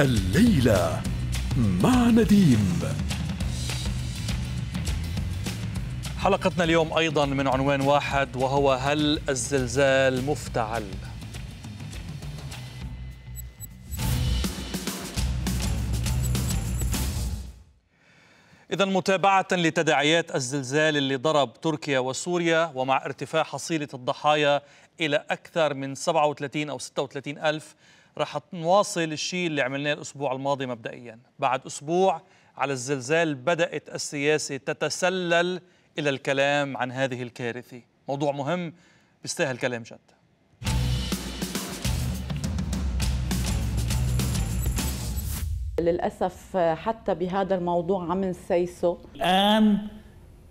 الليلة مع نديم حلقتنا اليوم أيضا من عنوان واحد وهو هل الزلزال مفتعل؟ إذا متابعة لتداعيات الزلزال اللي ضرب تركيا وسوريا ومع ارتفاع حصيلة الضحايا إلى أكثر من 37 أو 36 ألف رح نواصل الشيء اللي عملناه الأسبوع الماضي مبدئيا بعد أسبوع على الزلزال بدأت السياسة تتسلل إلى الكلام عن هذه الكارثة موضوع مهم بيستاهل كلام جد للأسف حتى بهذا الموضوع عم نسيسه الآن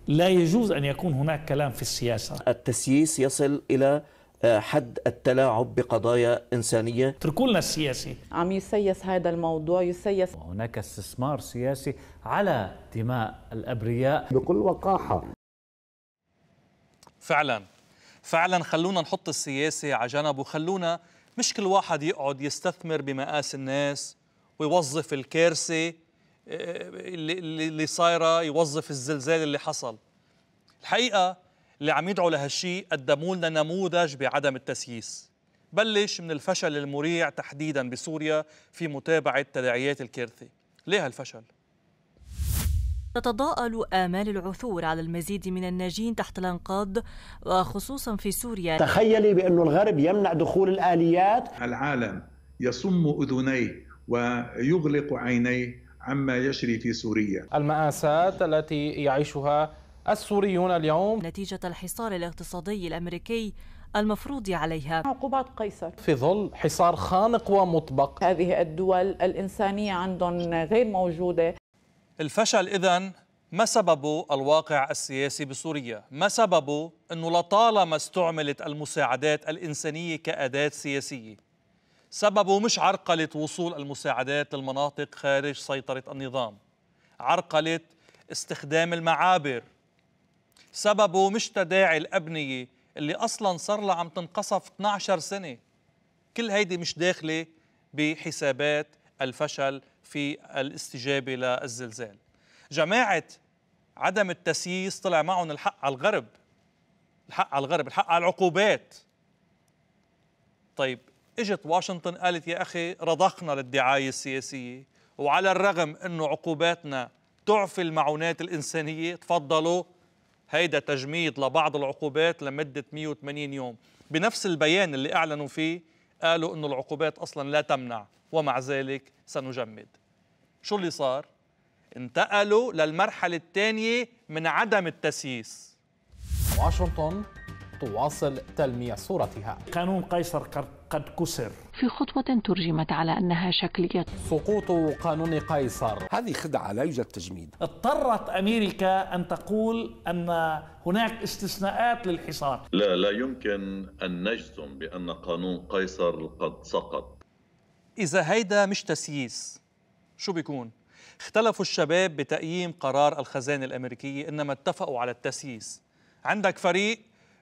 لا يجوز أن يكون هناك كلام في السياسة التسييس يصل إلى آه، حد التلاعب بقضايا إنسانية اتركوا لنا السياسي عم يسيس هذا الموضوع يسيس هناك استثمار سياسي على دماء الأبرياء بكل وقاحة فعلا فعلا خلونا نحط السياسة على جنب وخلونا مش كل واحد يقعد يستثمر بمقاس الناس ويوظف الكارثة آه، اللي صايرة يوظف الزلزال اللي حصل الحقيقة اللي عم يدعوا لهالشيء قدموا لنا نموذج بعدم التسييس بلش من الفشل المريع تحديدا بسوريا في متابعة تداعيات الكارثة ليه هالفشل؟ تتضاءل آمال العثور على المزيد من الناجين تحت الأنقاض وخصوصا في سوريا تخيلي بأن الغرب يمنع دخول الآليات العالم يصم أذنيه ويغلق عينيه عما يجري في سوريا المآسات التي يعيشها السوريون اليوم نتيجة الحصار الاقتصادي الأمريكي المفروض عليها عقوبات قيصر في ظل حصار خانق ومطبق هذه الدول الإنسانية عندهم غير موجودة الفشل إذن ما سببه الواقع السياسي بسوريا؟ ما سببه أنه لطالما استعملت المساعدات الإنسانية كأداة سياسية سببه مش عرقلة وصول المساعدات للمناطق خارج سيطرة النظام عرقلة استخدام المعابر سببه مش تداعي الأبنية اللي أصلا صار لها عم تنقصف 12 سنة كل هيدي مش داخلة بحسابات الفشل في الاستجابة للزلزال جماعة عدم التسييس طلع معهم الحق على الغرب الحق على الغرب الحق على العقوبات طيب اجت واشنطن قالت يا اخي رضخنا للدعايه السياسيه وعلى الرغم انه عقوباتنا تعفي المعونات الانسانيه تفضلوا هيدا تجميد لبعض العقوبات لمدة 180 يوم بنفس البيان اللي أعلنوا فيه قالوا أنه العقوبات أصلا لا تمنع ومع ذلك سنجمد شو اللي صار؟ انتقلوا للمرحلة الثانية من عدم التسييس واشنطن تواصل تلميع صورتها قانون قيصر قرط قد كسر في خطوة ترجمت على أنها شكلية سقوط قانون قيصر هذه خدعة لا يوجد تجميد اضطرت أمريكا أن تقول أن هناك استثناءات للحصار لا لا يمكن أن نجزم بأن قانون قيصر قد سقط إذا هيدا مش تسييس شو بيكون؟ اختلفوا الشباب بتقييم قرار الخزانة الأمريكية إنما اتفقوا على التسييس عندك فريق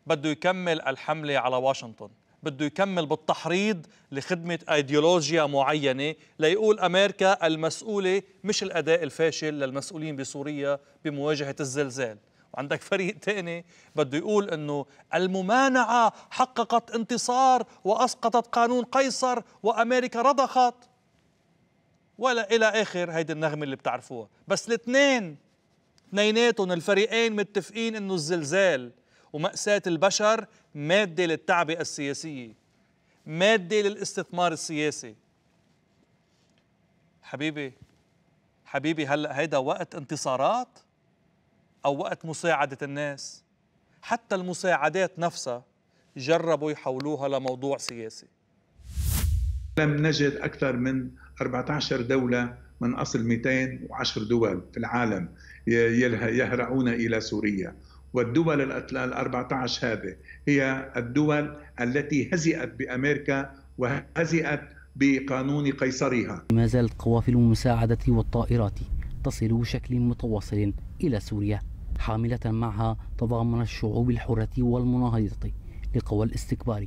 بده يكمل الحملة على واشنطن بده يكمل بالتحريض لخدمة ايديولوجيا معينة ليقول أمريكا المسؤولة مش الأداء الفاشل للمسؤولين بسوريا بمواجهة الزلزال وعندك فريق تاني بده يقول انه الممانعة حققت انتصار وأسقطت قانون قيصر وأمريكا رضخت ولا إلى آخر هيدي النغمة اللي بتعرفوها بس الاثنين اثنيناتهم الفريقين متفقين انه الزلزال ومأساة البشر مادة للتعبئة السياسية مادة للاستثمار السياسي حبيبي حبيبي هلا هيدا وقت انتصارات او وقت مساعدة الناس حتى المساعدات نفسها جربوا يحولوها لموضوع سياسي لم نجد اكثر من 14 دولة من اصل 210 دول في العالم يهرعون الى سوريا والدول ال 14 هذه هي الدول التي هزئت بأمريكا وهزئت بقانون قيصرها ما زالت قوافل المساعدة والطائرات تصل بشكل متواصل إلى سوريا حاملة معها تضامن الشعوب الحرة والمناهضة لقوى الاستكبار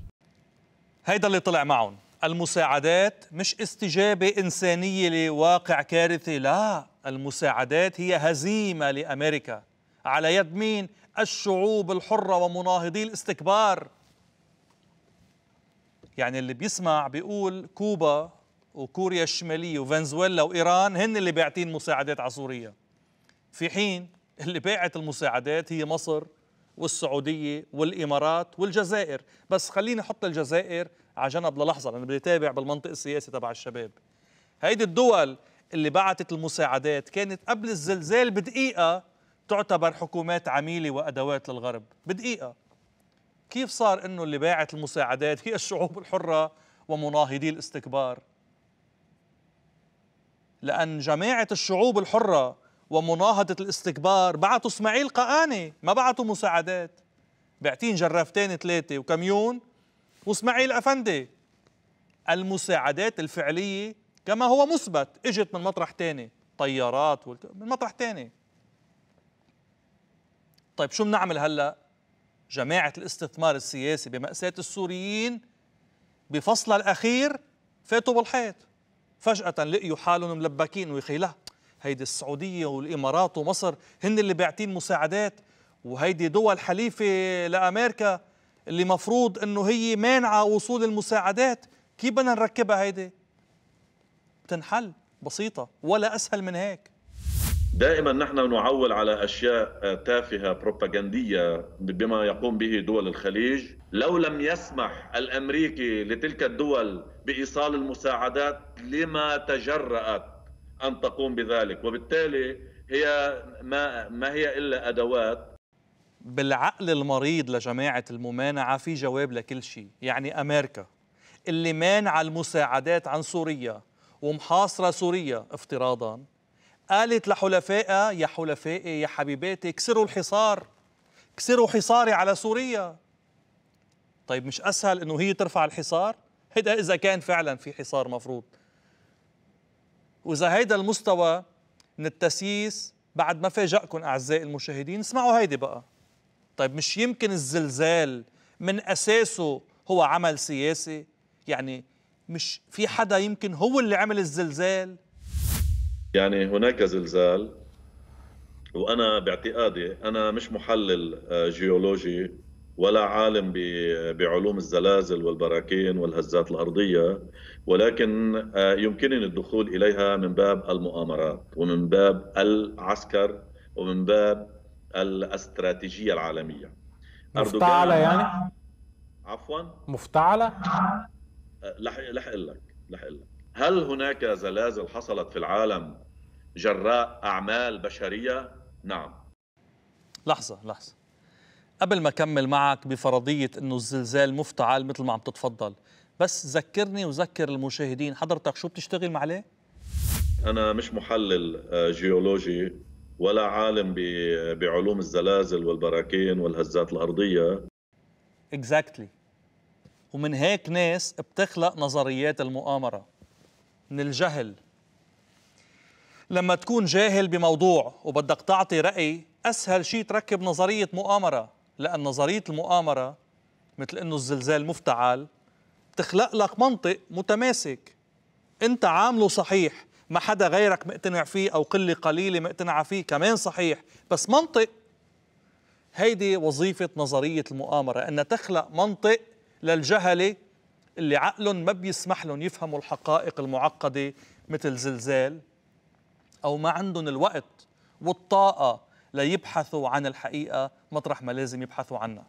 هيدا اللي طلع معهم المساعدات مش استجابة إنسانية لواقع كارثي لا المساعدات هي هزيمة لأمريكا على يد مين؟ الشعوب الحرة ومناهضي الاستكبار يعني اللي بيسمع بيقول كوبا وكوريا الشمالية وفنزويلا وإيران هن اللي باعتين مساعدات على سوريا في حين اللي باعت المساعدات هي مصر والسعودية والإمارات والجزائر بس خليني أحط الجزائر على جنب للحظة لأنه بدي تابع بالمنطق السياسي تبع الشباب هيدي الدول اللي بعتت المساعدات كانت قبل الزلزال بدقيقة تعتبر حكومات عميلة وأدوات للغرب بدقيقة كيف صار أنه اللي باعت المساعدات هي الشعوب الحرة ومناهضي الاستكبار لأن جماعة الشعوب الحرة ومناهضة الاستكبار بعثوا اسماعيل قاني ما بعثوا مساعدات بعتين جرافتين ثلاثة وكميون واسماعيل أفندي المساعدات الفعلية كما هو مثبت اجت من مطرح تاني طيارات من مطرح تاني طيب شو بنعمل هلا جماعة الاستثمار السياسي بمأساة السوريين بفصلها الأخير فاتوا بالحيط فجأة لقيوا حالهم ملبكين ويخي لا هيدي السعودية والإمارات ومصر هن اللي باعتين مساعدات وهيدي دول حليفة لأمريكا اللي مفروض أنه هي مانعة وصول المساعدات كيف بدنا نركبها هيدي؟ بتنحل بسيطة ولا أسهل من هيك دائما نحن نعول على اشياء تافهه بروباغنديه بما يقوم به دول الخليج، لو لم يسمح الامريكي لتلك الدول بايصال المساعدات لما تجرأت ان تقوم بذلك، وبالتالي هي ما ما هي الا ادوات بالعقل المريض لجماعه الممانعه في جواب لكل شيء، يعني امريكا اللي مانعه المساعدات عن سوريا ومحاصره سوريا افتراضا قالت لحلفائها يا حلفائي يا حبيباتي كسروا الحصار كسروا حصاري على سوريا طيب مش اسهل انه هي ترفع الحصار هيدا اذا كان فعلا في حصار مفروض واذا هيدا المستوى من التسييس بعد ما فاجأكم اعزائي المشاهدين اسمعوا هيدي بقى طيب مش يمكن الزلزال من اساسه هو عمل سياسي يعني مش في حدا يمكن هو اللي عمل الزلزال يعني هناك زلزال وانا باعتقادي انا مش محلل آه، جيولوجي ولا عالم بعلوم الزلازل والبراكين والهزات الارضيه ولكن آه، يمكنني الدخول اليها من باب المؤامرات ومن باب العسكر ومن باب الاستراتيجيه العالميه مفتعله يعني عفوا مفتعله آه، لح رح اقول لك لح اقول لك هل هناك زلازل حصلت في العالم جراء أعمال بشرية؟ نعم لحظة لحظة قبل ما أكمل معك بفرضية أنه الزلزال مفتعل مثل ما عم تتفضل بس ذكرني وذكر المشاهدين حضرتك شو بتشتغل عليه؟ أنا مش محلل آه، جيولوجي ولا عالم بعلوم الزلازل والبراكين والهزات الأرضية اكزاكتلي exactly. ومن هيك ناس بتخلق نظريات المؤامرة من الجهل لما تكون جاهل بموضوع وبدك تعطي رأي أسهل شيء تركب نظرية مؤامرة لأن نظرية المؤامرة مثل أنه الزلزال مفتعل بتخلق لك منطق متماسك أنت عامله صحيح ما حدا غيرك مقتنع فيه أو قلة قليلة مقتنعة فيه كمان صحيح بس منطق هيدي وظيفة نظرية المؤامرة أن تخلق منطق للجهلة اللي عقلهم ما بيسمح لهم يفهموا الحقائق المعقدة مثل زلزال أو ما عندهم الوقت والطاقة ليبحثوا عن الحقيقة مطرح ما لازم يبحثوا عنها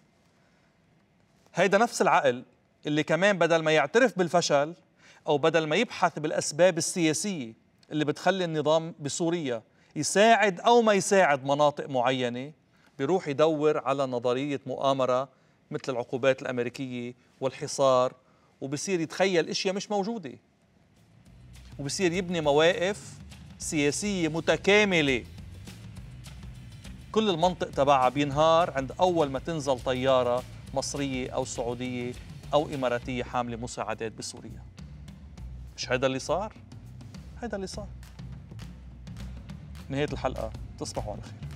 هيدا نفس العقل اللي كمان بدل ما يعترف بالفشل أو بدل ما يبحث بالأسباب السياسية اللي بتخلي النظام بسوريا يساعد أو ما يساعد مناطق معينة بيروح يدور على نظرية مؤامرة مثل العقوبات الأمريكية والحصار وبصير يتخيل اشياء مش موجوده وبصير يبني مواقف سياسيه متكامله كل المنطق تبعها بينهار عند اول ما تنزل طياره مصريه او سعوديه او اماراتيه حامله مساعدات بسوريا مش هيدا اللي صار هيدا اللي صار نهايه الحلقه تصبحوا على خير